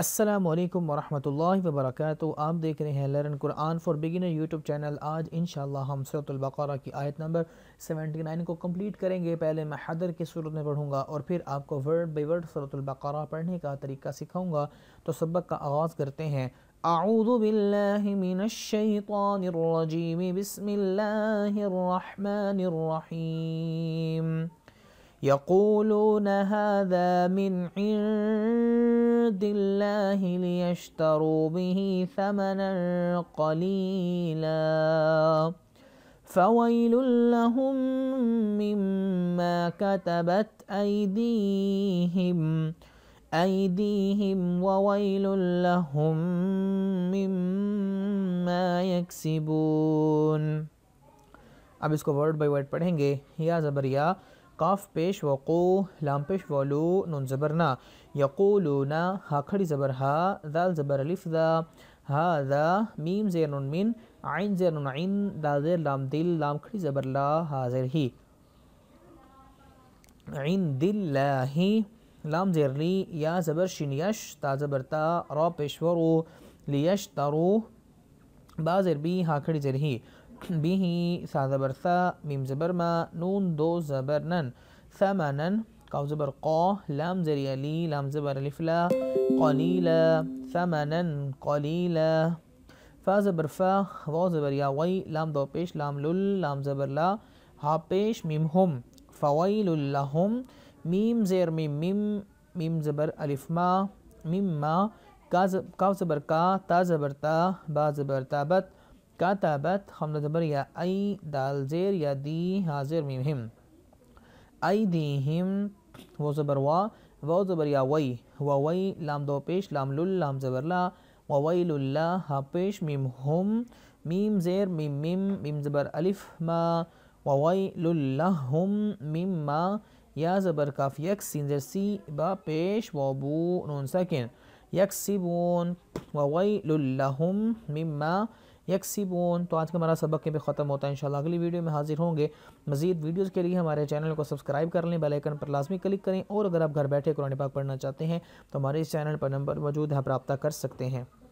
असलकम वरहमल वबरक आप देख रहे हैं learn Quran for beginner YouTube channel आज इन हम सूरतबकर की आयत नंबर 79 को कंप्लीट करेंगे पहले मैं हदर की सूरत में पढ़ूंगा और फिर आपको वर्ड बाई वर्ड सूरतबकर पढ़ने का तरीका सिखाऊंगा तो सबक का आगाज़ करते हैं आऊदबिल्लिमिनशैतरजीम बसमीम यक़ूलून हदा मिन عند الله ليشتروا به ثمنا قليلا فويل لهم مما كتبت أيديهم أيديهم وويل لهم مما يكسبون अब इसको वर्ड बाय वर्ड पढ़ेंगे या ज़बरिया قاف پیش وقو لام پیش ولو نون زبرنا یقولون ها کھڑی زبر ها دال زبر الف دا هذا میم زیر نون من عین زیر نون عین دال زیر لام دل لام کھڑی زبر لا حاضر ہی عند الله لام زیر لی یا زبر شین یش تا زبر تا را پیش ورو لیش ترو با زیر بی ها کھڑی زیر ہی به ثا زبر ثا ميم زبر ما نون دو زبر نن ثمنا قاف زبر قا لام زر يلي لام زبر الف لا قليلا ثمنا قليلا فا زبر فا وا زبر يا وي لام دو بيش لام لل لام زبر لا ها بيش ميم هم فويل لهم ميم زير ميم ميم ميم زبر ألف ما ميم ما كاف زبر كا تا زبر تا با زبر تابت كتبت خمسة جبرية أي دال زير يا دي هازير ميم هم أي دي هم و وا و زبر يا وي و وي لام دو بيش لام لول لام زبر لا و ويل ها بيش ميم هم ميم زير ميم ميم ميم زبر ألف ما وويل لهم ما يا زبر كاف يكسين زر سي با بيش وبو نون ساكن يكسبون وويل لهم مما यकसीबोन तो आज का हमारा सबक के पे ख़त्म होता है इंशाल्लाह अगली वीडियो में हाजिर होंगे मजीद वीडियोज़ के लिए हमारे चैनल को सब्सक्राइब कर लें बेलाइकन पर लाजमी क्लिक करें और अगर आप घर बैठे कुरान पाक पढ़ना चाहते हैं तो हमारे इस चैनल पर नंबर मौजूद है आप रबा कर सकते हैं